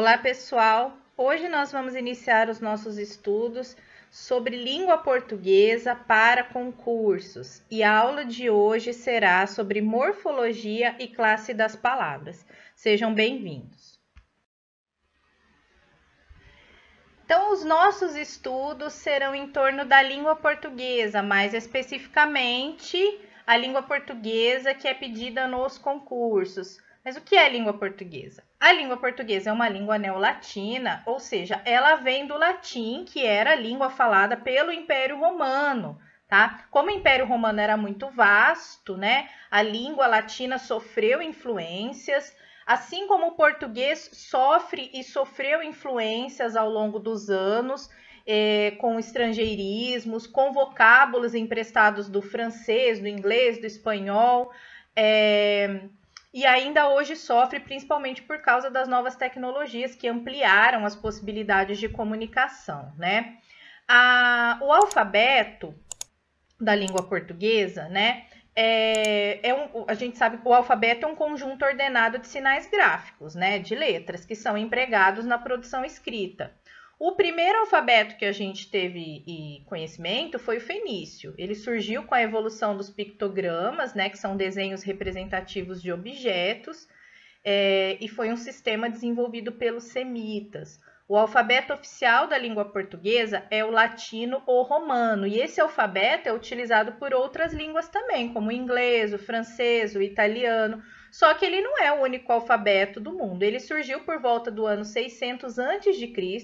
Olá, pessoal! Hoje nós vamos iniciar os nossos estudos sobre língua portuguesa para concursos e a aula de hoje será sobre morfologia e classe das palavras. Sejam bem-vindos! Então, os nossos estudos serão em torno da língua portuguesa, mais especificamente a língua portuguesa que é pedida nos concursos mas o que é língua portuguesa? A língua portuguesa é uma língua neolatina, ou seja, ela vem do latim, que era a língua falada pelo Império Romano. Tá? Como o Império Romano era muito vasto, né, a língua latina sofreu influências, assim como o português sofre e sofreu influências ao longo dos anos, eh, com estrangeirismos, com vocábulos emprestados do francês, do inglês, do espanhol. é e ainda hoje sofre principalmente por causa das novas tecnologias que ampliaram as possibilidades de comunicação, né? A, o alfabeto da língua portuguesa, né? É, é um, a gente sabe que o alfabeto é um conjunto ordenado de sinais gráficos, né, de letras, que são empregados na produção escrita. O primeiro alfabeto que a gente teve conhecimento foi o fenício. Ele surgiu com a evolução dos pictogramas, né, que são desenhos representativos de objetos, é, e foi um sistema desenvolvido pelos semitas. O alfabeto oficial da língua portuguesa é o latino ou romano, e esse alfabeto é utilizado por outras línguas também, como o inglês, o francês, o italiano. Só que ele não é o único alfabeto do mundo. Ele surgiu por volta do ano 600 a.C.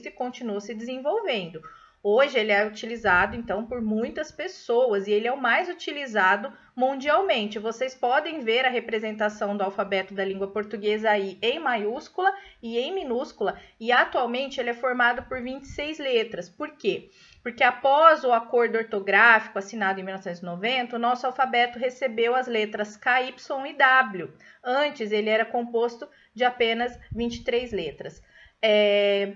e continuou se desenvolvendo. Hoje ele é utilizado então por muitas pessoas e ele é o mais utilizado mundialmente. Vocês podem ver a representação do alfabeto da língua portuguesa aí em maiúscula e em minúscula, e atualmente ele é formado por 26 letras. Por quê? porque após o acordo ortográfico assinado em 1990, o nosso alfabeto recebeu as letras K, Y e W. Antes ele era composto de apenas 23 letras. É,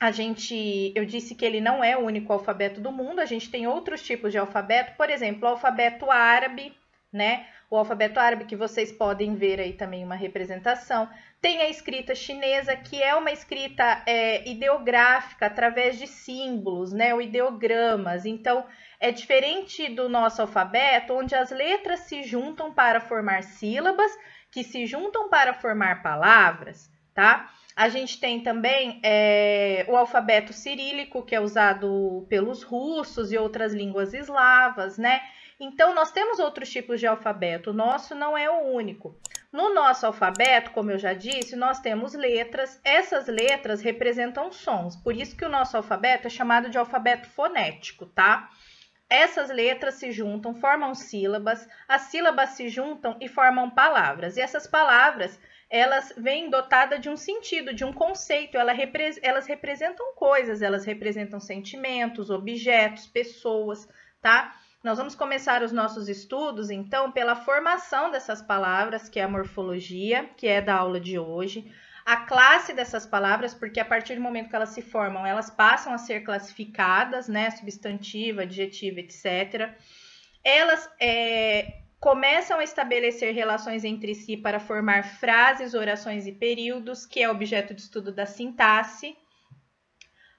a gente, eu disse que ele não é o único alfabeto do mundo, a gente tem outros tipos de alfabeto, por exemplo, o alfabeto árabe, né? O alfabeto árabe, que vocês podem ver aí também uma representação. Tem a escrita chinesa, que é uma escrita é, ideográfica através de símbolos, né? ideogramas. Então, é diferente do nosso alfabeto, onde as letras se juntam para formar sílabas, que se juntam para formar palavras, tá? A gente tem também é, o alfabeto cirílico, que é usado pelos russos e outras línguas eslavas, né? Então, nós temos outros tipos de alfabeto, o nosso não é o único. No nosso alfabeto, como eu já disse, nós temos letras, essas letras representam sons, por isso que o nosso alfabeto é chamado de alfabeto fonético, tá? Essas letras se juntam, formam sílabas, as sílabas se juntam e formam palavras. E essas palavras, elas vêm dotadas de um sentido, de um conceito, elas representam coisas, elas representam sentimentos, objetos, pessoas, tá? Nós vamos começar os nossos estudos, então, pela formação dessas palavras, que é a morfologia, que é da aula de hoje, a classe dessas palavras, porque a partir do momento que elas se formam, elas passam a ser classificadas, né? substantiva adjetiva etc. Elas é, começam a estabelecer relações entre si para formar frases, orações e períodos, que é objeto de estudo da sintaxe.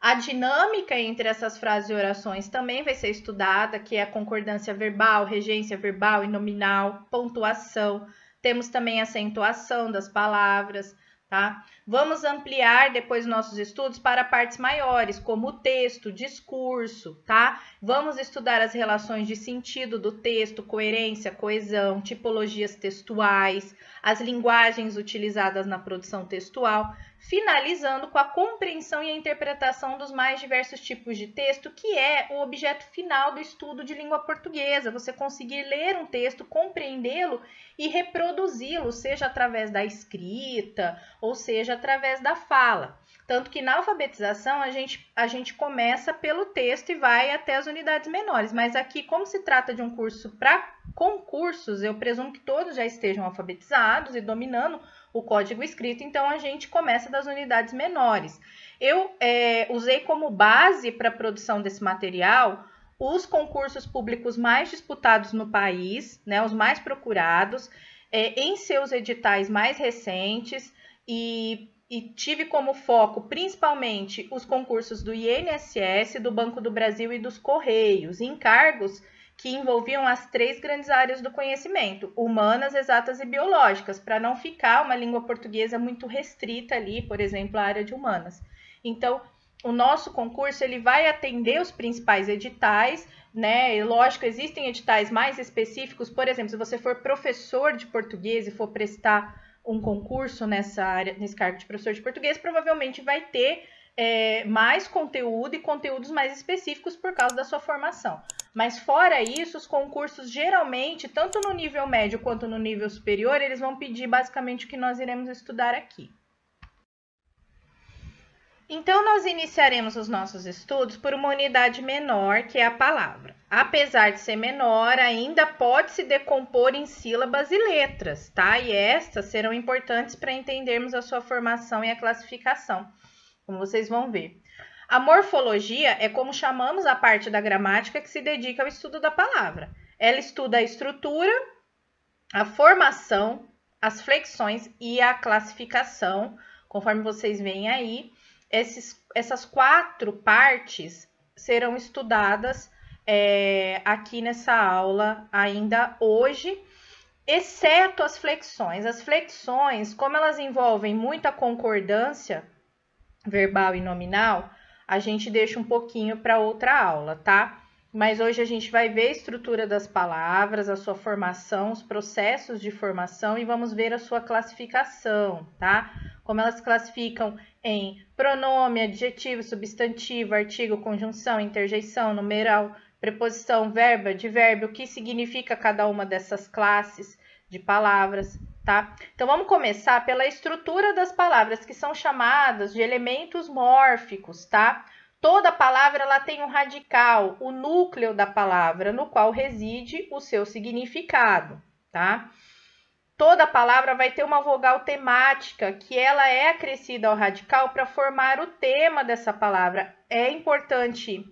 A dinâmica entre essas frases e orações também vai ser estudada, que é a concordância verbal, regência verbal e nominal, pontuação. Temos também a acentuação das palavras, tá? Vamos ampliar depois nossos estudos para partes maiores, como o texto, discurso, tá? Vamos estudar as relações de sentido do texto, coerência, coesão, tipologias textuais, as linguagens utilizadas na produção textual finalizando com a compreensão e a interpretação dos mais diversos tipos de texto, que é o objeto final do estudo de língua portuguesa. Você conseguir ler um texto, compreendê-lo e reproduzi-lo, seja através da escrita ou seja através da fala. Tanto que na alfabetização a gente, a gente começa pelo texto e vai até as unidades menores. Mas aqui, como se trata de um curso para concursos, eu presumo que todos já estejam alfabetizados e dominando o código escrito, então a gente começa das unidades menores. Eu é, usei como base para a produção desse material os concursos públicos mais disputados no país, né, os mais procurados, é, em seus editais mais recentes e, e tive como foco principalmente os concursos do INSS, do Banco do Brasil e dos Correios, em cargos que envolviam as três grandes áreas do conhecimento, humanas, exatas e biológicas, para não ficar uma língua portuguesa muito restrita ali, por exemplo, a área de humanas. Então, o nosso concurso ele vai atender os principais editais, né? E, lógico, existem editais mais específicos, por exemplo, se você for professor de português e for prestar um concurso nessa área, nesse cargo de professor de português, provavelmente vai ter é, mais conteúdo e conteúdos mais específicos por causa da sua formação. Mas fora isso, os concursos geralmente, tanto no nível médio quanto no nível superior, eles vão pedir basicamente o que nós iremos estudar aqui. Então, nós iniciaremos os nossos estudos por uma unidade menor, que é a palavra. Apesar de ser menor, ainda pode se decompor em sílabas e letras, tá? E estas serão importantes para entendermos a sua formação e a classificação, como vocês vão ver. A morfologia é como chamamos a parte da gramática que se dedica ao estudo da palavra. Ela estuda a estrutura, a formação, as flexões e a classificação. Conforme vocês veem aí, esses, essas quatro partes serão estudadas é, aqui nessa aula ainda hoje, exceto as flexões. As flexões, como elas envolvem muita concordância verbal e nominal, a gente deixa um pouquinho para outra aula, tá? Mas hoje a gente vai ver a estrutura das palavras, a sua formação, os processos de formação e vamos ver a sua classificação, tá? Como elas classificam em pronome, adjetivo, substantivo, artigo, conjunção, interjeição, numeral, preposição, verbo, advérbio, o que significa cada uma dessas classes de palavras, tá? Então vamos começar pela estrutura das palavras que são chamadas de elementos mórficos, tá? Toda palavra ela tem um radical, o núcleo da palavra no qual reside o seu significado, tá? Toda palavra vai ter uma vogal temática que ela é acrescida ao radical para formar o tema dessa palavra. É importante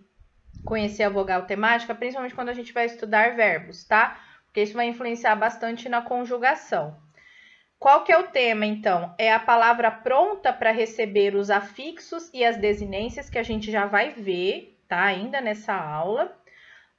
conhecer a vogal temática, principalmente quando a gente vai estudar verbos, tá? Porque isso vai influenciar bastante na conjugação. Qual que é o tema, então? É a palavra pronta para receber os afixos e as desinências, que a gente já vai ver, tá? Ainda nessa aula.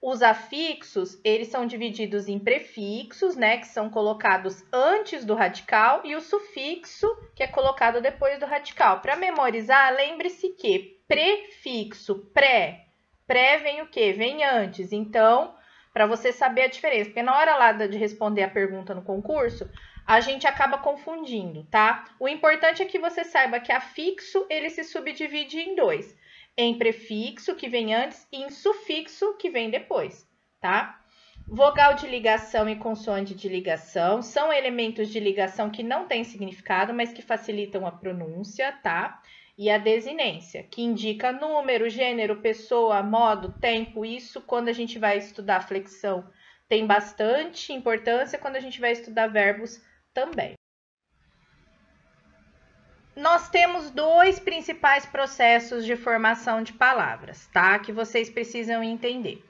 Os afixos, eles são divididos em prefixos, né? Que são colocados antes do radical. E o sufixo, que é colocado depois do radical. Para memorizar, lembre-se que prefixo, pré. Pré vem o quê? Vem antes. Então, para você saber a diferença. Porque na hora lá de responder a pergunta no concurso a gente acaba confundindo, tá? O importante é que você saiba que afixo ele se subdivide em dois: em prefixo, que vem antes, e em sufixo, que vem depois, tá? Vogal de ligação e consoante de ligação são elementos de ligação que não têm significado, mas que facilitam a pronúncia, tá? E a desinência, que indica número, gênero, pessoa, modo, tempo. Isso, quando a gente vai estudar flexão, tem bastante importância quando a gente vai estudar verbos também. Nós temos dois principais processos de formação de palavras, tá? Que vocês precisam entender.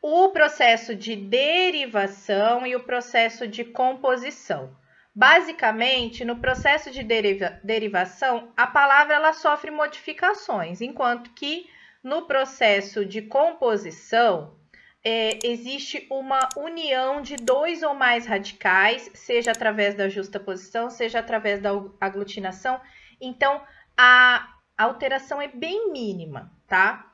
O processo de derivação e o processo de composição. Basicamente, no processo de deriva derivação, a palavra ela sofre modificações, enquanto que no processo de composição, é, existe uma união de dois ou mais radicais, seja através da justaposição, seja através da aglutinação. Então, a alteração é bem mínima, tá?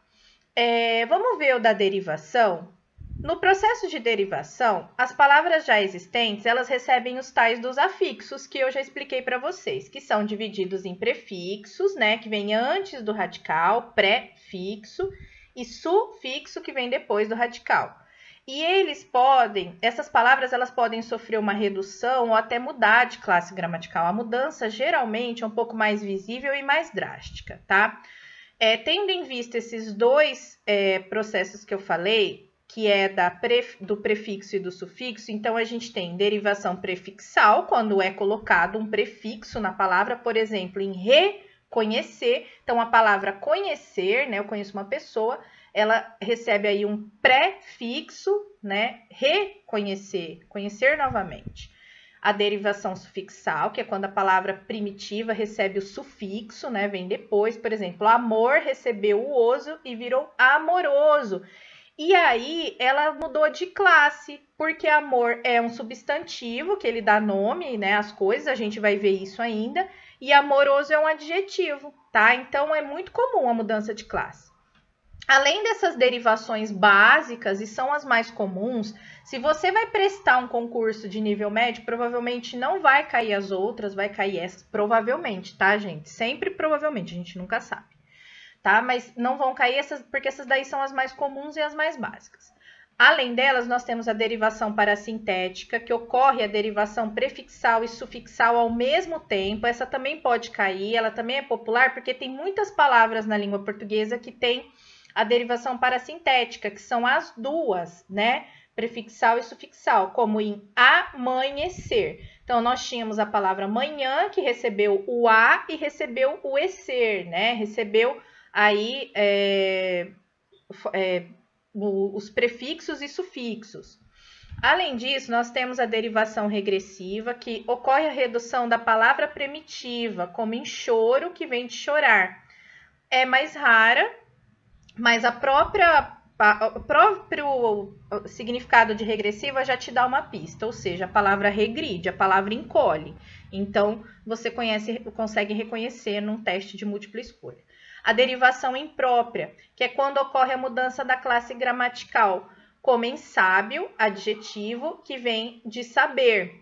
É, vamos ver o da derivação. No processo de derivação, as palavras já existentes, elas recebem os tais dos afixos que eu já expliquei para vocês, que são divididos em prefixos, né, que vem antes do radical, prefixo, e sufixo que vem depois do radical. E eles podem, essas palavras elas podem sofrer uma redução ou até mudar de classe gramatical. A mudança geralmente é um pouco mais visível e mais drástica, tá? É, tendo em vista esses dois é, processos que eu falei, que é da pre, do prefixo e do sufixo, então a gente tem derivação prefixal, quando é colocado um prefixo na palavra, por exemplo, em re conhecer. Então, a palavra conhecer, né? Eu conheço uma pessoa, ela recebe aí um prefixo, né? Reconhecer, conhecer novamente. A derivação sufixal, que é quando a palavra primitiva recebe o sufixo, né? Vem depois, por exemplo, amor recebeu o oso e virou amoroso. E aí ela mudou de classe, porque amor é um substantivo que ele dá nome, né, às coisas, a gente vai ver isso ainda e amoroso é um adjetivo, tá? Então é muito comum a mudança de classe. Além dessas derivações básicas, e são as mais comuns, se você vai prestar um concurso de nível médio, provavelmente não vai cair as outras, vai cair essas, provavelmente, tá, gente? Sempre provavelmente, a gente nunca sabe, tá? Mas não vão cair essas, porque essas daí são as mais comuns e as mais básicas. Além delas, nós temos a derivação parasintética, que ocorre a derivação prefixal e sufixal ao mesmo tempo. Essa também pode cair, ela também é popular porque tem muitas palavras na língua portuguesa que tem a derivação parasintética, que são as duas, né? Prefixal e sufixal, como em amanhecer. Então, nós tínhamos a palavra manhã, que recebeu o a e recebeu o ecer, né? Recebeu aí. É, é, os prefixos e sufixos. Além disso, nós temos a derivação regressiva, que ocorre a redução da palavra primitiva, como em choro, que vem de chorar. É mais rara, mas a própria o próprio significado de regressiva já te dá uma pista, ou seja, a palavra regride, a palavra encolhe. Então, você conhece, consegue reconhecer num teste de múltipla escolha. A derivação imprópria, que é quando ocorre a mudança da classe gramatical, como em sábio, adjetivo, que vem de saber.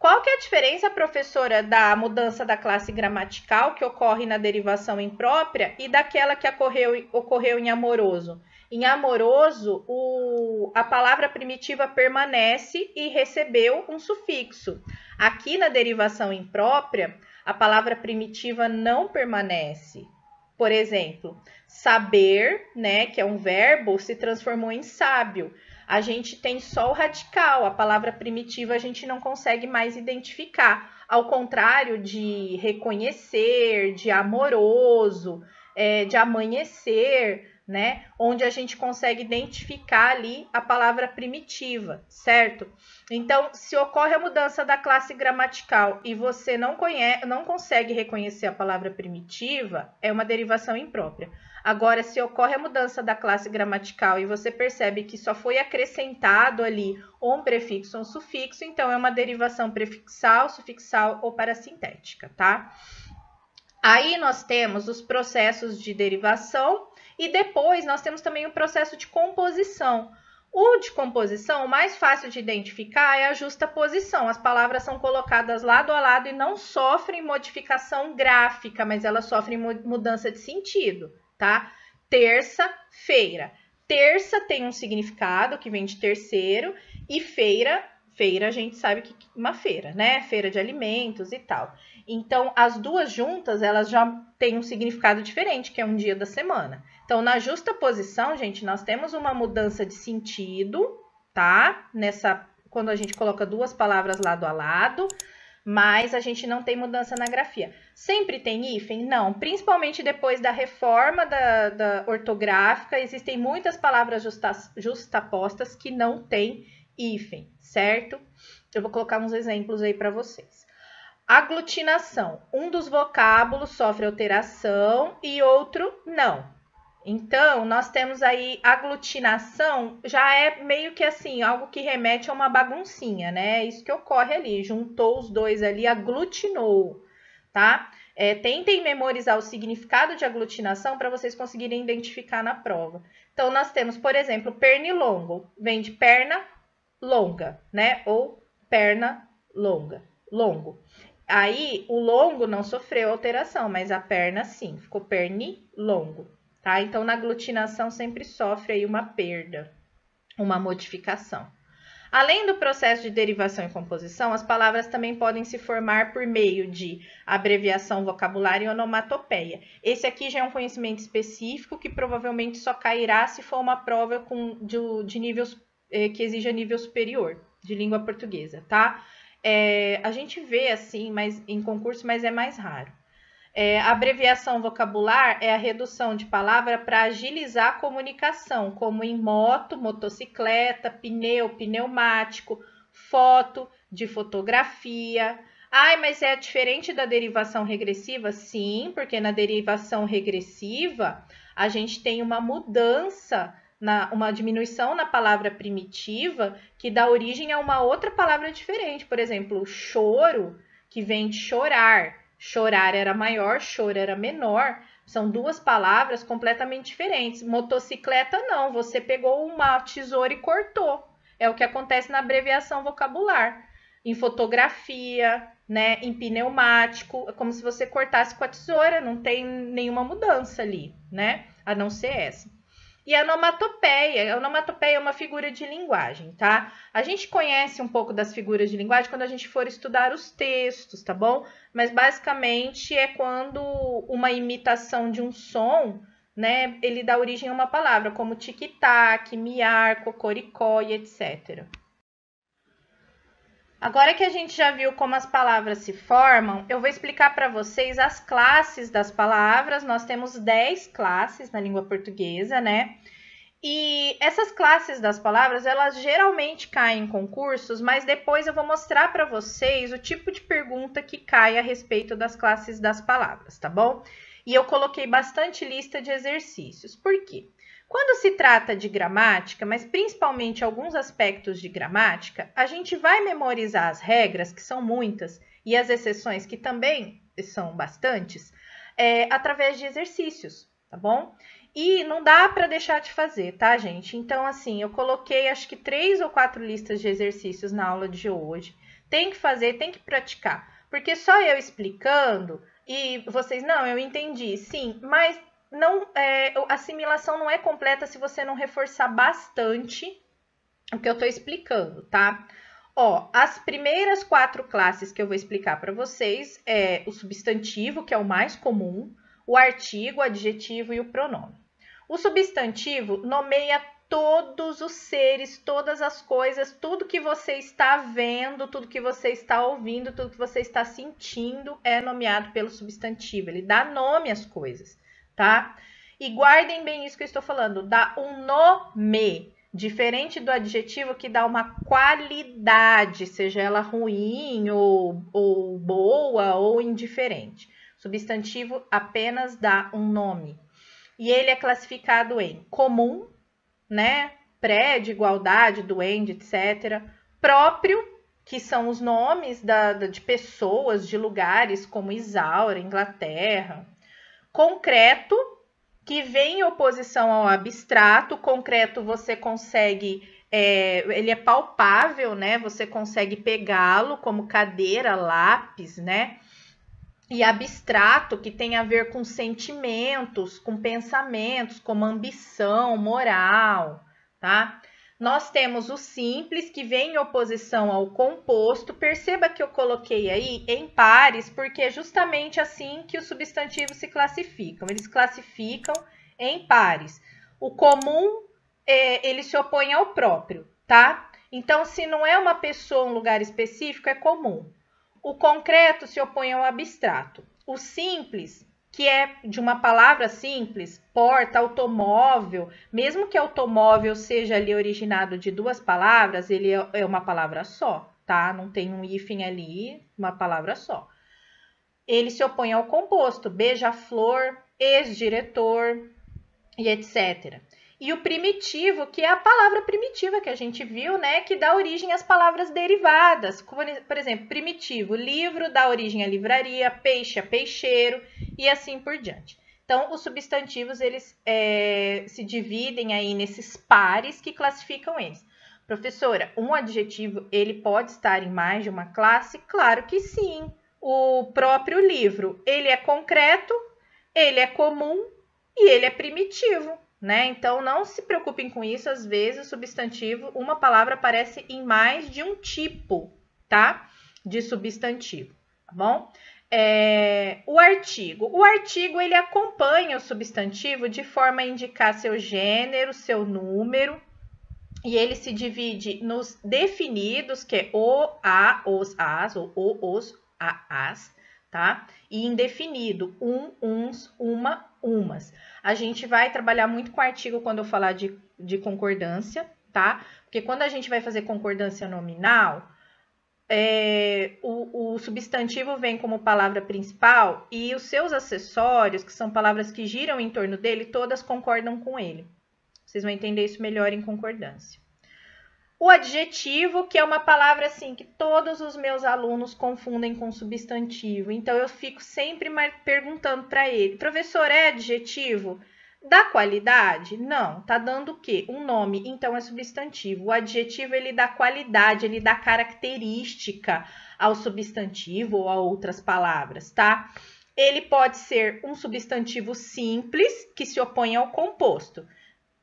Qual que é a diferença, professora, da mudança da classe gramatical que ocorre na derivação imprópria e daquela que ocorreu, ocorreu em amoroso? Em amoroso, o, a palavra primitiva permanece e recebeu um sufixo. Aqui na derivação imprópria, a palavra primitiva não permanece, por exemplo, saber, né, que é um verbo, se transformou em sábio. A gente tem só o radical, a palavra primitiva a gente não consegue mais identificar. Ao contrário de reconhecer, de amoroso, é, de amanhecer, né? Onde a gente consegue identificar ali a palavra primitiva, certo? Então, se ocorre a mudança da classe gramatical e você não, conhece, não consegue reconhecer a palavra primitiva, é uma derivação imprópria. Agora, se ocorre a mudança da classe gramatical e você percebe que só foi acrescentado ali ou um prefixo ou um sufixo, então é uma derivação prefixal, sufixal ou parasintética, tá? Aí nós temos os processos de derivação e depois nós temos também o processo de composição. O de composição, o mais fácil de identificar é a justa posição. As palavras são colocadas lado a lado e não sofrem modificação gráfica, mas elas sofrem mudança de sentido, tá? Terça-feira. Terça tem um significado que vem de terceiro e feira feira a gente sabe que uma feira, né? Feira de alimentos e tal. Então, as duas juntas, elas já têm um significado diferente, que é um dia da semana. Então, na justa posição, gente, nós temos uma mudança de sentido, tá? Nessa quando a gente coloca duas palavras lado a lado, mas a gente não tem mudança na grafia. Sempre tem hífen? Não, principalmente depois da reforma da, da ortográfica, existem muitas palavras justapostas que não têm hífen, certo? Eu vou colocar uns exemplos aí para vocês. Aglutinação. Um dos vocábulos sofre alteração e outro não. Então, nós temos aí aglutinação, já é meio que assim, algo que remete a uma baguncinha, né? É isso que ocorre ali, juntou os dois ali, aglutinou, tá? É, tentem memorizar o significado de aglutinação para vocês conseguirem identificar na prova. Então, nós temos, por exemplo, pernilongo, vem de perna longa, né? Ou perna longa, longo. Aí o longo não sofreu alteração, mas a perna sim, ficou perni longo, tá? Então na aglutinação sempre sofre aí uma perda, uma modificação. Além do processo de derivação e composição, as palavras também podem se formar por meio de abreviação vocabulário e onomatopeia. Esse aqui já é um conhecimento específico que provavelmente só cairá se for uma prova com, de, de níveis é, que exija nível superior de língua portuguesa, tá? É, a gente vê assim mas, em concurso, mas é mais raro. É, a abreviação vocabular é a redução de palavra para agilizar a comunicação, como em moto, motocicleta, pneu, pneumático, foto, de fotografia. Ai, mas é diferente da derivação regressiva? Sim, porque na derivação regressiva a gente tem uma mudança na, uma diminuição na palavra primitiva que dá origem a uma outra palavra diferente. Por exemplo, choro, que vem de chorar. Chorar era maior, choro era menor. São duas palavras completamente diferentes. Motocicleta, não. Você pegou uma tesoura e cortou. É o que acontece na abreviação vocabular. Em fotografia, né? Em pneumático. É como se você cortasse com a tesoura. Não tem nenhuma mudança ali, né? A não ser essa e a onomatopeia. A onomatopeia é uma figura de linguagem, tá? A gente conhece um pouco das figuras de linguagem quando a gente for estudar os textos, tá bom? Mas basicamente é quando uma imitação de um som, né, ele dá origem a uma palavra, como tic-tac, miar, cocoricó e etc. Agora que a gente já viu como as palavras se formam, eu vou explicar para vocês as classes das palavras. Nós temos 10 classes na língua portuguesa, né? E essas classes das palavras, elas geralmente caem em concursos, mas depois eu vou mostrar para vocês o tipo de pergunta que cai a respeito das classes das palavras, tá bom? E eu coloquei bastante lista de exercícios. Por quê? Quando se trata de gramática, mas principalmente alguns aspectos de gramática, a gente vai memorizar as regras, que são muitas, e as exceções, que também são bastantes, é, através de exercícios, tá bom? E não dá para deixar de fazer, tá, gente? Então, assim, eu coloquei acho que três ou quatro listas de exercícios na aula de hoje. Tem que fazer, tem que praticar, porque só eu explicando e vocês, não, eu entendi, sim, mas não é, a assimilação não é completa se você não reforçar bastante o que eu estou explicando, tá? Ó, as primeiras quatro classes que eu vou explicar para vocês é o substantivo, que é o mais comum, o artigo, o adjetivo e o pronome. O substantivo nomeia todos os seres, todas as coisas, tudo que você está vendo, tudo que você está ouvindo, tudo que você está sentindo é nomeado pelo substantivo. Ele dá nome às coisas tá? E guardem bem isso que eu estou falando, dá um nome, diferente do adjetivo que dá uma qualidade, seja ela ruim ou, ou boa ou indiferente. Substantivo apenas dá um nome. E ele é classificado em comum, né? Pré de igualdade, duende, etc. Próprio, que são os nomes da, da, de pessoas, de lugares como Isaura, Inglaterra, concreto, que vem em oposição ao abstrato. Concreto você consegue, é, ele é palpável, né? Você consegue pegá-lo como cadeira, lápis, né? E abstrato, que tem a ver com sentimentos, com pensamentos, como ambição, moral, tá? Nós temos o simples, que vem em oposição ao composto. Perceba que eu coloquei aí em pares, porque é justamente assim que os substantivos se classificam. Eles classificam em pares. O comum, é, ele se opõe ao próprio, tá? Então, se não é uma pessoa, um lugar específico, é comum. O concreto se opõe ao abstrato. O simples que é de uma palavra simples, porta, automóvel, mesmo que automóvel seja ali originado de duas palavras, ele é, é uma palavra só, tá? Não tem um hífen ali, uma palavra só. Ele se opõe ao composto, beija-flor, ex-diretor e etc e o primitivo, que é a palavra primitiva que a gente viu, né, que dá origem às palavras derivadas. Como, por exemplo, primitivo, livro dá origem à livraria, peixe a peixeiro e assim por diante. Então, os substantivos eles é, se dividem aí nesses pares que classificam eles. Professora, um adjetivo ele pode estar em mais de uma classe? Claro que sim. O próprio livro, ele é concreto, ele é comum e ele é primitivo né? Então não se preocupem com isso, às vezes o substantivo, uma palavra aparece em mais de um tipo, tá? De substantivo, tá bom? É, o artigo. O artigo ele acompanha o substantivo de forma a indicar seu gênero, seu número, e ele se divide nos definidos, que é o, a, os, as, ou o, os, a, as, tá? E indefinido, um, uns, uma, umas. A gente vai trabalhar muito com artigo quando eu falar de, de concordância, tá? Porque quando a gente vai fazer concordância nominal, é, o, o, substantivo vem como palavra principal e os seus acessórios, que são palavras que giram em torno dele, todas concordam com ele. Vocês vão entender isso melhor em concordância. O adjetivo, que é uma palavra assim que todos os meus alunos confundem com substantivo. Então eu fico sempre perguntando para ele: "Professor, é adjetivo?" Da qualidade? Não, tá dando o quê? Um nome, então é substantivo. O adjetivo ele dá qualidade, ele dá característica ao substantivo ou a outras palavras, tá? Ele pode ser um substantivo simples que se opõe ao composto.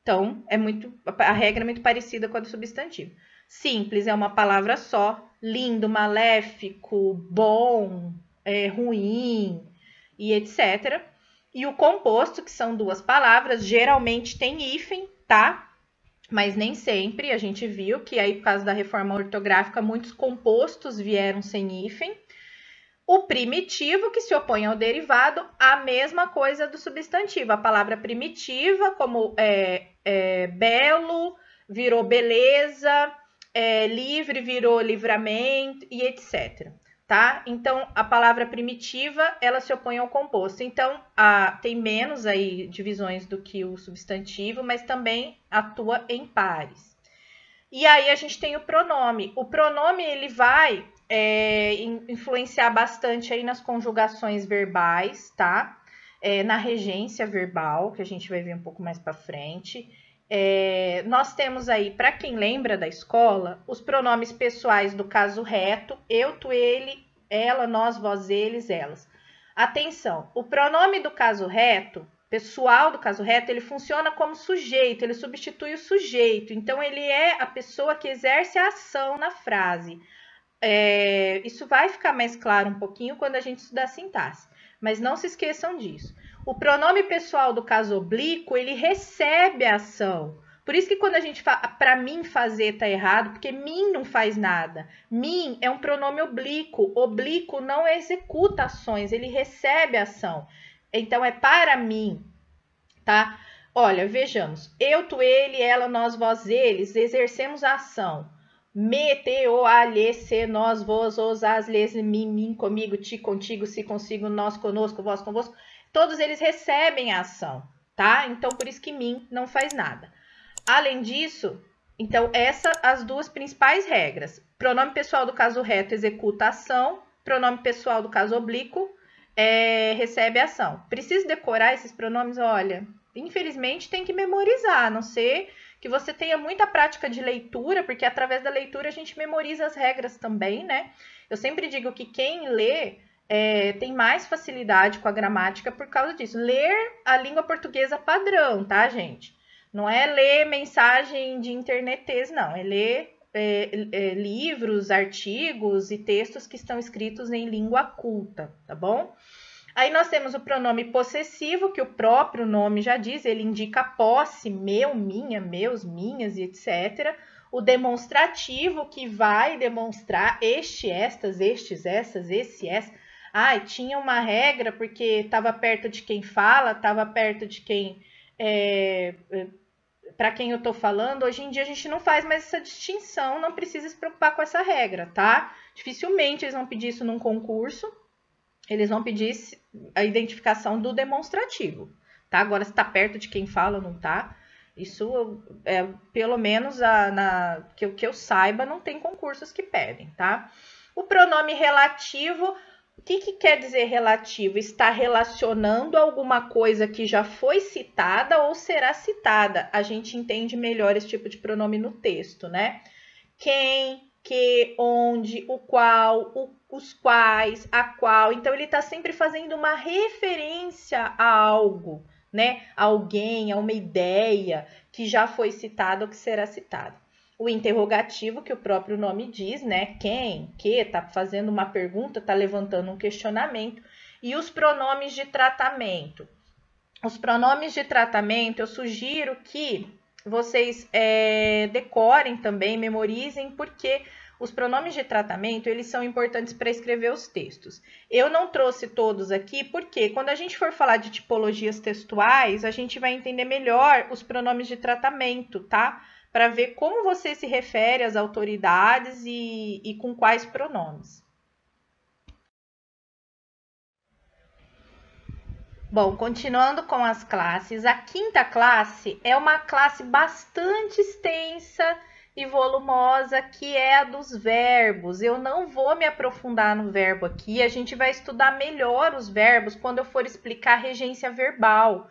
Então, é muito, a regra é muito parecida com a do substantivo. Simples é uma palavra só. Lindo, maléfico, bom, é, ruim e etc. E o composto, que são duas palavras, geralmente tem hífen, tá? Mas nem sempre. A gente viu que aí, por causa da reforma ortográfica, muitos compostos vieram sem hífen. O primitivo, que se opõe ao derivado, a mesma coisa do substantivo. A palavra primitiva, como é, é belo, virou beleza, é, livre virou livramento e etc. Tá? Então, a palavra primitiva, ela se opõe ao composto. Então, a, tem menos aí divisões do que o substantivo, mas também atua em pares. E aí a gente tem o pronome. O pronome, ele vai é, influenciar bastante aí nas conjugações verbais, tá? É, na regência verbal, que a gente vai ver um pouco mais para frente. É, nós temos aí, para quem lembra da escola, os pronomes pessoais do caso reto, eu, tu, ele, ela, nós, vós, eles, elas. Atenção, o pronome do caso reto, pessoal do caso reto, ele funciona como sujeito, ele substitui o sujeito, então ele é a pessoa que exerce a ação na frase. É, isso vai ficar mais claro um pouquinho quando a gente estudar sintaxe, mas não se esqueçam disso. O pronome pessoal do caso oblíquo, ele recebe a ação. Por isso que quando a gente fala para mim fazer tá errado, porque mim não faz nada. Mim é um pronome oblíquo. Oblíquo não executa ações, ele recebe ação. Então é para mim, tá? Olha, vejamos. Eu, tu, ele, ela, nós, vós, eles exercemos a ação se nós, vós, os, as, les, mim, mim, comigo, ti, contigo, se consigo, nós, conosco, vós, convosco. Todos eles recebem a ação, tá? Então, por isso que mim não faz nada. Além disso, então, essas as duas principais regras. Pronome pessoal do caso reto executa a ação, pronome pessoal do caso oblíquo é, recebe a ação. Preciso decorar esses pronomes? Olha, infelizmente tem que memorizar, a não ser que você tenha muita prática de leitura, porque através da leitura a gente memoriza as regras também, né? Eu sempre digo que quem lê é, tem mais facilidade com a gramática por causa disso. Ler a língua portuguesa padrão, tá, gente? Não é ler mensagem de internetês, não. É ler é, é, livros, artigos e textos que estão escritos em língua culta, tá bom? Aí nós temos o pronome possessivo, que o próprio nome já diz, ele indica posse, meu, minha, meus, minhas e etc. O demonstrativo, que vai demonstrar este, estas, estes, essas, esse, essa. Ai, tinha uma regra porque estava perto de quem fala, estava perto de quem. É, é para quem eu estou falando, hoje em dia a gente não faz mais essa distinção, não precisa se preocupar com essa regra, tá? Dificilmente eles vão pedir isso num concurso, eles vão pedir a identificação do demonstrativo, tá? Agora, se está perto de quem fala ou não está, isso, é, pelo menos a, na, que, que eu saiba, não tem concursos que pedem, tá? O pronome relativo, o que, que quer dizer relativo? Está relacionando alguma coisa que já foi citada ou será citada? A gente entende melhor esse tipo de pronome no texto, né? Quem, que, onde, o qual, o, os quais, a qual. Então, ele está sempre fazendo uma referência a algo, né? A alguém, a uma ideia que já foi citada ou que será citada. O interrogativo, que o próprio nome diz, né? Quem, que, está fazendo uma pergunta, está levantando um questionamento. E os pronomes de tratamento. Os pronomes de tratamento, eu sugiro que vocês é, decorem também, memorizem, porque os pronomes de tratamento, eles são importantes para escrever os textos. Eu não trouxe todos aqui, porque quando a gente for falar de tipologias textuais, a gente vai entender melhor os pronomes de tratamento, tá? Para ver como você se refere às autoridades e, e com quais pronomes. Bom, continuando com as classes, a quinta classe é uma classe bastante extensa e volumosa, que é a dos verbos. Eu não vou me aprofundar no verbo aqui, a gente vai estudar melhor os verbos quando eu for explicar regência verbal,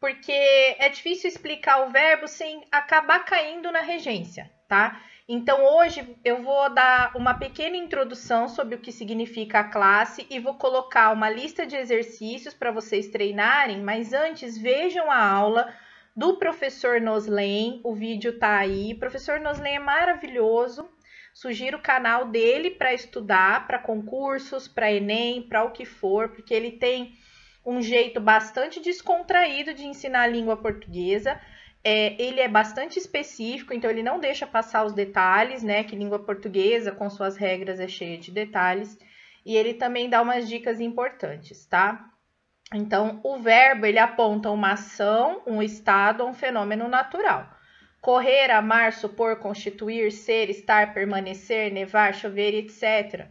porque é difícil explicar o verbo sem acabar caindo na regência, tá? Então hoje eu vou dar uma pequena introdução sobre o que significa a classe e vou colocar uma lista de exercícios para vocês treinarem, mas antes vejam a aula do professor Noslen, o vídeo está aí. O professor Noslen é maravilhoso. Sugiro o canal dele para estudar, para concursos, para ENEM, para o que for, porque ele tem um jeito bastante descontraído de ensinar a língua portuguesa é, ele é bastante específico, então ele não deixa passar os detalhes, né? Que língua portuguesa, com suas regras, é cheia de detalhes. E ele também dá umas dicas importantes, tá? Então, o verbo ele aponta uma ação, um estado, um fenômeno natural. Correr, amar, supor, constituir, ser, estar, permanecer, nevar, chover, etc.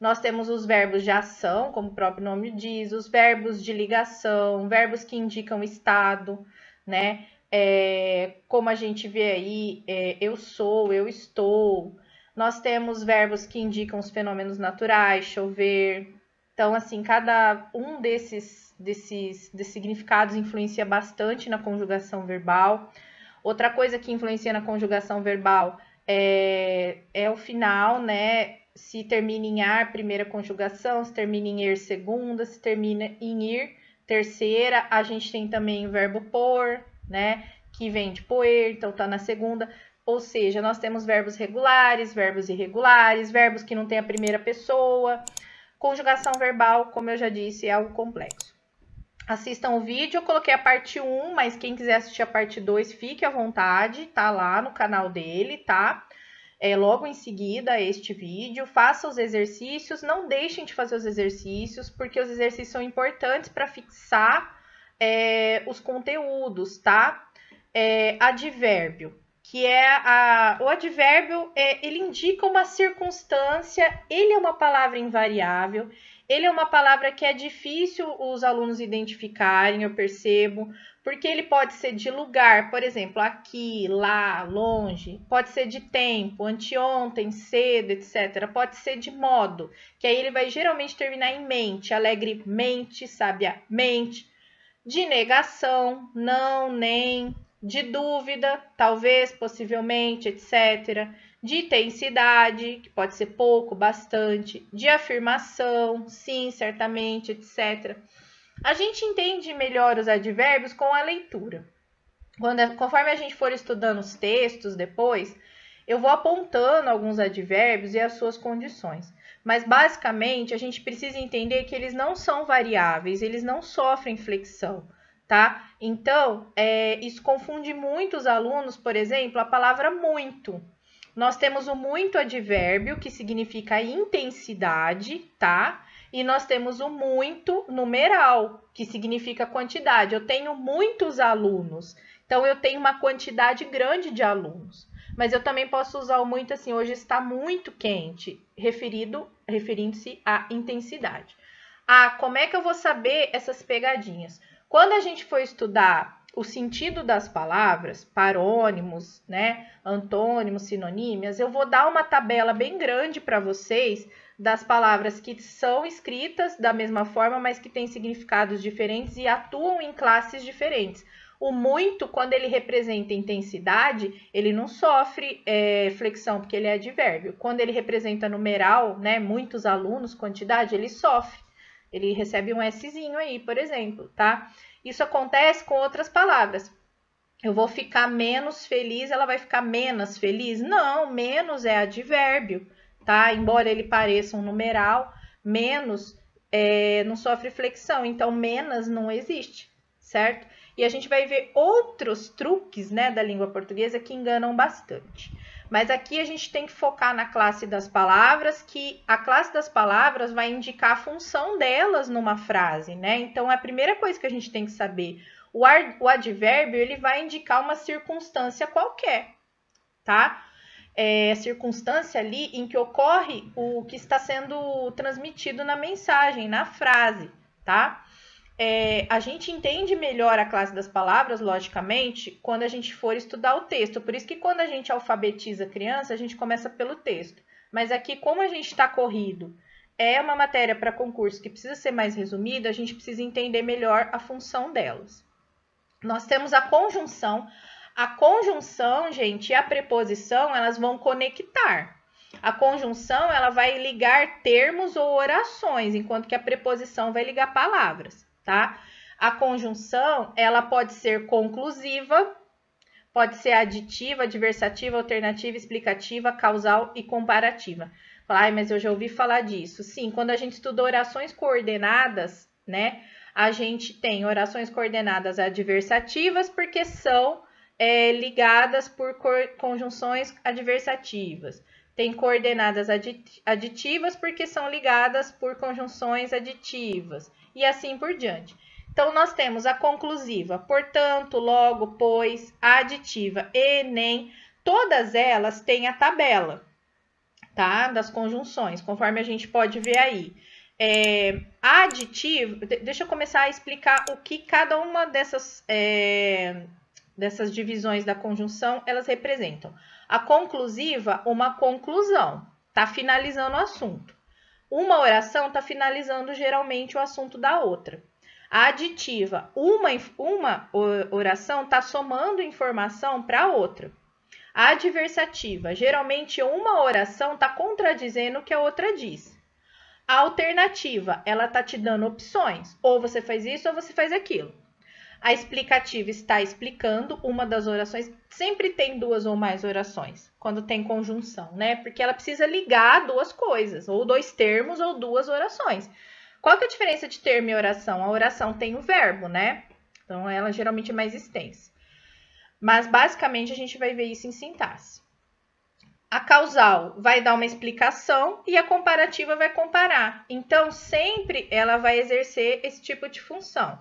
Nós temos os verbos de ação, como o próprio nome diz, os verbos de ligação, verbos que indicam estado, né? é, como a gente vê aí, é, eu sou, eu estou. Nós temos verbos que indicam os fenômenos naturais, chover. Então, assim, cada um desses, desses, desses significados influencia bastante na conjugação verbal. Outra coisa que influencia na conjugação verbal é, é o final, né? Se termina em ar, primeira conjugação, se termina em er, segunda, se termina em ir, terceira. A gente tem também o verbo por né? Que vem de poerta então tá na segunda. Ou seja, nós temos verbos regulares, verbos irregulares, verbos que não têm a primeira pessoa. Conjugação verbal, como eu já disse, é algo complexo. Assistam o vídeo, eu coloquei a parte 1, mas quem quiser assistir a parte 2, fique à vontade, tá lá no canal dele, tá? É, logo em seguida este vídeo, faça os exercícios, não deixem de fazer os exercícios, porque os exercícios são importantes para fixar é, os conteúdos, tá? É, advérbio, que é a, o advérbio, é, ele indica uma circunstância, ele é uma palavra invariável, ele é uma palavra que é difícil os alunos identificarem, eu percebo, porque ele pode ser de lugar, por exemplo, aqui, lá, longe, pode ser de tempo, anteontem, cedo, etc. Pode ser de modo, que aí ele vai geralmente terminar em mente, alegremente, sabiamente, de negação, não, nem, de dúvida, talvez, possivelmente, etc. De intensidade, que pode ser pouco, bastante, de afirmação, sim, certamente, etc. A gente entende melhor os advérbios com a leitura. Quando, conforme a gente for estudando os textos depois, eu vou apontando alguns advérbios e as suas condições. Mas basicamente a gente precisa entender que eles não são variáveis, eles não sofrem flexão, tá? Então, é, isso confunde muito os alunos, por exemplo, a palavra muito. Nós temos o muito advérbio, que significa intensidade, tá? E nós temos o muito numeral, que significa quantidade. Eu tenho muitos alunos, então eu tenho uma quantidade grande de alunos. Mas eu também posso usar o muito assim, hoje está muito quente, referido referindo-se à intensidade. Ah, como é que eu vou saber essas pegadinhas? Quando a gente for estudar o sentido das palavras, parônimos, né, antônimos, sinonímias, eu vou dar uma tabela bem grande para vocês das palavras que são escritas da mesma forma, mas que têm significados diferentes e atuam em classes diferentes. O muito, quando ele representa intensidade, ele não sofre é, flexão, porque ele é advérbio. Quando ele representa numeral, né, muitos alunos, quantidade, ele sofre. Ele recebe um Szinho aí, por exemplo, tá? Isso acontece com outras palavras. Eu vou ficar menos feliz, ela vai ficar menos feliz? Não, menos é advérbio, tá? Embora ele pareça um numeral, menos é, não sofre flexão, então menos não existe, certo? E a gente vai ver outros truques né, da língua portuguesa que enganam bastante. Mas aqui a gente tem que focar na classe das palavras, que a classe das palavras vai indicar a função delas numa frase, né? Então, a primeira coisa que a gente tem que saber, o, ar, o advérbio, ele vai indicar uma circunstância qualquer, tá? É, circunstância ali em que ocorre o que está sendo transmitido na mensagem, na frase, tá? é, a gente entende melhor a classe das palavras, logicamente, quando a gente for estudar o texto. Por isso que quando a gente alfabetiza criança, a gente começa pelo texto. Mas aqui, como a gente está corrido, é uma matéria para concurso que precisa ser mais resumida, a gente precisa entender melhor a função delas. Nós temos a conjunção. A conjunção, gente, e a preposição, elas vão conectar. A conjunção, ela vai ligar termos ou orações, enquanto que a preposição vai ligar palavras tá? A conjunção, ela pode ser conclusiva, pode ser aditiva, adversativa, alternativa, explicativa, causal e comparativa. ai mas eu já ouvi falar disso. Sim, quando a gente estuda orações coordenadas, né? A gente tem orações coordenadas adversativas porque são é, ligadas por conjunções adversativas. Tem coordenadas aditivas porque são ligadas por conjunções aditivas e assim por diante. Então, nós temos a conclusiva, portanto, logo, pois, aditiva e nem, todas elas têm a tabela, tá? Das conjunções, conforme a gente pode ver aí. É, deixa eu começar a explicar o que cada uma dessas, é, dessas divisões da conjunção elas representam. A conclusiva, uma conclusão, tá finalizando o assunto. Uma oração está finalizando geralmente o assunto da outra. A aditiva, uma, uma oração está somando informação para outra. A adversativa, geralmente uma oração está contradizendo o que a outra diz. A alternativa, ela está te dando opções. Ou você faz isso ou você faz aquilo. A explicativa está explicando uma das orações. Sempre tem duas ou mais orações quando tem conjunção, né? Porque ela precisa ligar duas coisas, ou dois termos, ou duas orações. Qual que é a diferença de termo e oração? A oração tem o verbo, né? Então ela é geralmente é mais extensa. Mas basicamente a gente vai ver isso em sintaxe. A causal vai dar uma explicação e a comparativa vai comparar. Então, sempre ela vai exercer esse tipo de função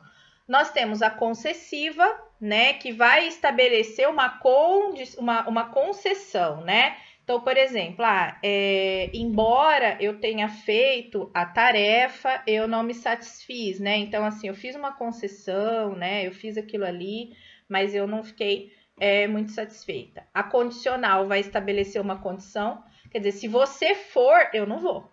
nós temos a concessiva, né, que vai estabelecer uma, condi uma, uma concessão, né? Então, por exemplo, ah, é, embora eu tenha feito a tarefa, eu não me satisfiz, né? Então, assim, eu fiz uma concessão, né? Eu fiz aquilo ali, mas eu não fiquei é, muito satisfeita. A condicional vai estabelecer uma condição, quer dizer, se você for, eu não vou.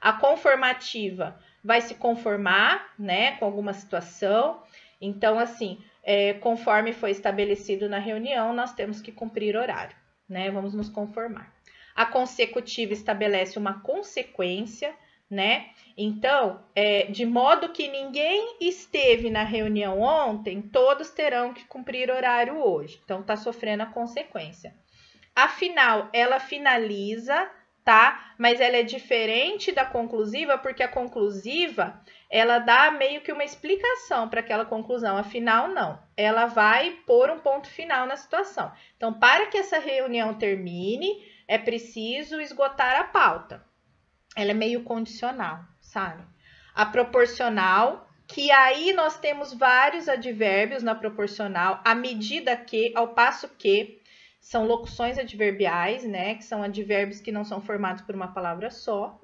A conformativa vai se conformar, né, com alguma situação. Então, assim, é, conforme foi estabelecido na reunião, nós temos que cumprir horário, né? Vamos nos conformar. A consecutiva estabelece uma consequência, né? Então, é, de modo que ninguém esteve na reunião ontem, todos terão que cumprir horário hoje. Então, está sofrendo a consequência. Afinal, ela finaliza tá? Mas ela é diferente da conclusiva porque a conclusiva ela dá meio que uma explicação para aquela conclusão, afinal não. Ela vai pôr um ponto final na situação. Então, para que essa reunião termine, é preciso esgotar a pauta. Ela é meio condicional, sabe? A proporcional, que aí nós temos vários advérbios na proporcional, à medida que, ao passo que, são locuções adverbiais, né? Que são advérbios que não são formados por uma palavra só.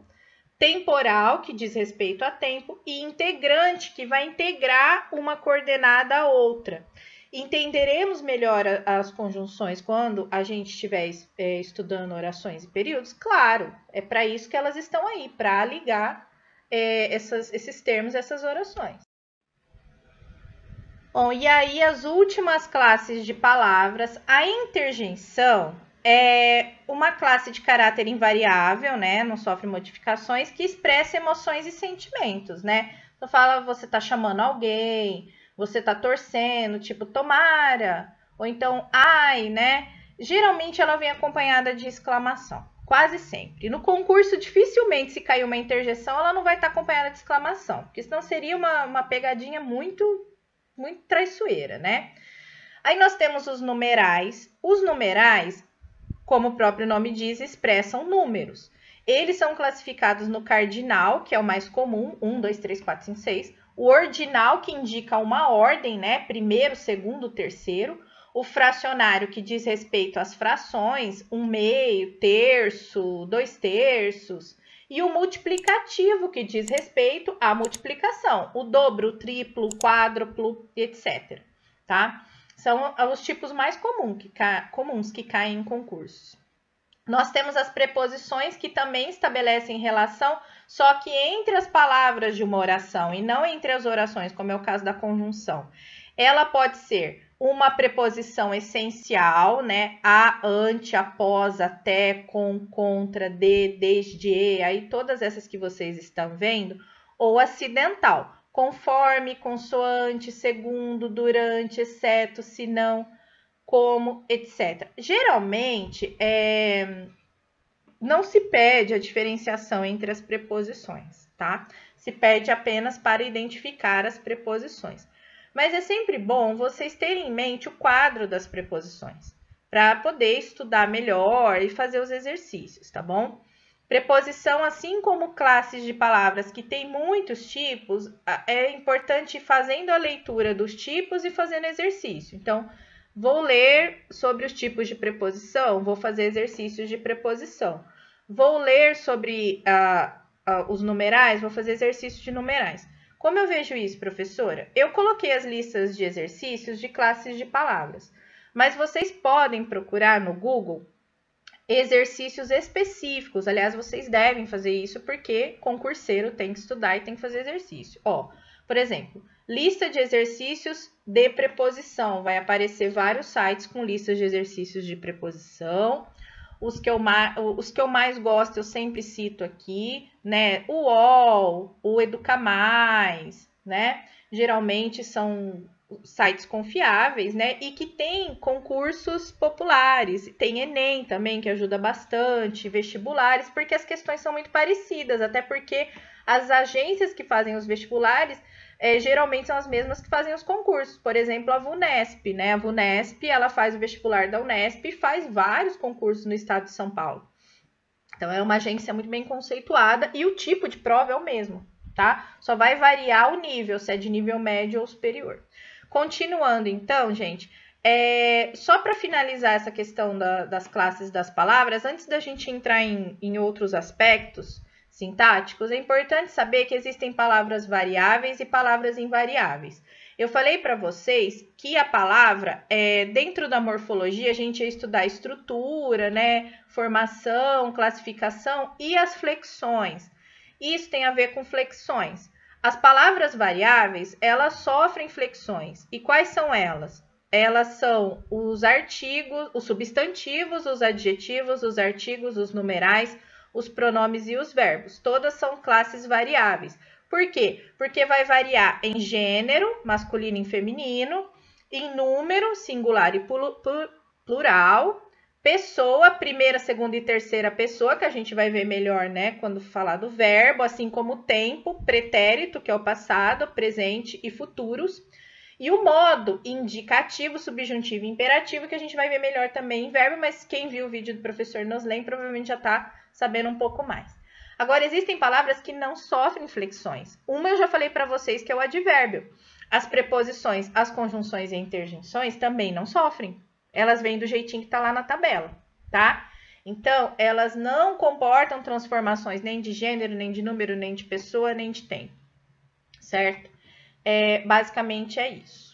Temporal, que diz respeito a tempo, e integrante, que vai integrar uma coordenada a outra. Entenderemos melhor as conjunções quando a gente estiver é, estudando orações e períodos? Claro, é para isso que elas estão aí, para ligar é, essas, esses termos, essas orações. Bom, e aí as últimas classes de palavras, a interjeição é uma classe de caráter invariável, né? Não sofre modificações, que expressa emoções e sentimentos, né? Então fala, você tá chamando alguém, você tá torcendo, tipo, tomara, ou então, ai, né? Geralmente ela vem acompanhada de exclamação, quase sempre. No concurso, dificilmente, se cair uma interjeição, ela não vai estar tá acompanhada de exclamação, porque senão seria uma, uma pegadinha muito muito traiçoeira, né? Aí nós temos os numerais. Os numerais, como o próprio nome diz, expressam números. Eles são classificados no cardinal, que é o mais comum, 1, 2, 3, 4, 5, 6. O ordinal, que indica uma ordem, né? Primeiro, segundo, terceiro. O fracionário, que diz respeito às frações, um meio, terço, dois terços e o multiplicativo, que diz respeito à multiplicação, o dobro, o triplo, o quádruplo, etc. Tá? São ah, os tipos mais comum que comuns que caem em concursos. Nós temos as preposições que também estabelecem relação, só que entre as palavras de uma oração e não entre as orações, como é o caso da conjunção. Ela pode ser uma preposição essencial, né? A, ante, após, até, com, contra, de, desde, e, aí todas essas que vocês estão vendo, ou acidental, conforme, consoante, segundo, durante, exceto, se não, como, etc. Geralmente, é, não se pede a diferenciação entre as preposições, tá? Se pede apenas para identificar as preposições. Mas é sempre bom vocês terem em mente o quadro das preposições, para poder estudar melhor e fazer os exercícios, tá bom? Preposição, assim como classes de palavras que tem muitos tipos, é importante ir fazendo a leitura dos tipos e fazendo exercício. Então, vou ler sobre os tipos de preposição, vou fazer exercícios de preposição. Vou ler sobre ah, ah, os numerais, vou fazer exercício de numerais. Como eu vejo isso, professora? Eu coloquei as listas de exercícios de classes de palavras, mas vocês podem procurar no Google exercícios específicos. Aliás, vocês devem fazer isso porque concurseiro tem que estudar e tem que fazer exercício. Ó, por exemplo, lista de exercícios de preposição. Vai aparecer vários sites com listas de exercícios de preposição os que eu mais, os que eu mais gosto, eu sempre cito aqui, né? O UOL, o Educa Mais, né? Geralmente são sites confiáveis, né? E que tem concursos populares, tem Enem também que ajuda bastante, vestibulares, porque as questões são muito parecidas, até porque as agências que fazem os vestibulares é, geralmente são as mesmas que fazem os concursos. Por exemplo, a VUNESP, né? A VUNESP, ela faz o vestibular da Unesp e faz vários concursos no estado de São Paulo. Então, é uma agência muito bem conceituada e o tipo de prova é o mesmo, tá? Só vai variar o nível, se é de nível médio ou superior. Continuando, então, gente, é, só para finalizar essa questão da, das classes das palavras, antes da gente entrar em, em outros aspectos, sintáticos, é importante saber que existem palavras variáveis e palavras invariáveis. Eu falei para vocês que a palavra, é, dentro da morfologia, a gente ia estudar estrutura, né, formação, classificação e as flexões. Isso tem a ver com flexões. As palavras variáveis, elas sofrem flexões. E quais são elas? Elas são os artigos, os substantivos, os adjetivos, os artigos, os numerais, os pronomes e os verbos. Todas são classes variáveis. Por quê? Porque vai variar em gênero, masculino e feminino, em número, singular e plural, pessoa, primeira, segunda e terceira pessoa, que a gente vai ver melhor, né, quando falar do verbo, assim como tempo, pretérito, que é o passado, presente e futuros. E o modo indicativo, subjuntivo e imperativo, que a gente vai ver melhor também em verbo, mas quem viu o vídeo do professor Noslen provavelmente já está saber um pouco mais. Agora, existem palavras que não sofrem flexões. Uma eu já falei para vocês que é o advérbio. As preposições, as conjunções e interjeições também não sofrem. Elas vêm do jeitinho que está lá na tabela, tá? Então, elas não comportam transformações nem de gênero, nem de número, nem de pessoa, nem de tempo, certo? É, basicamente é isso.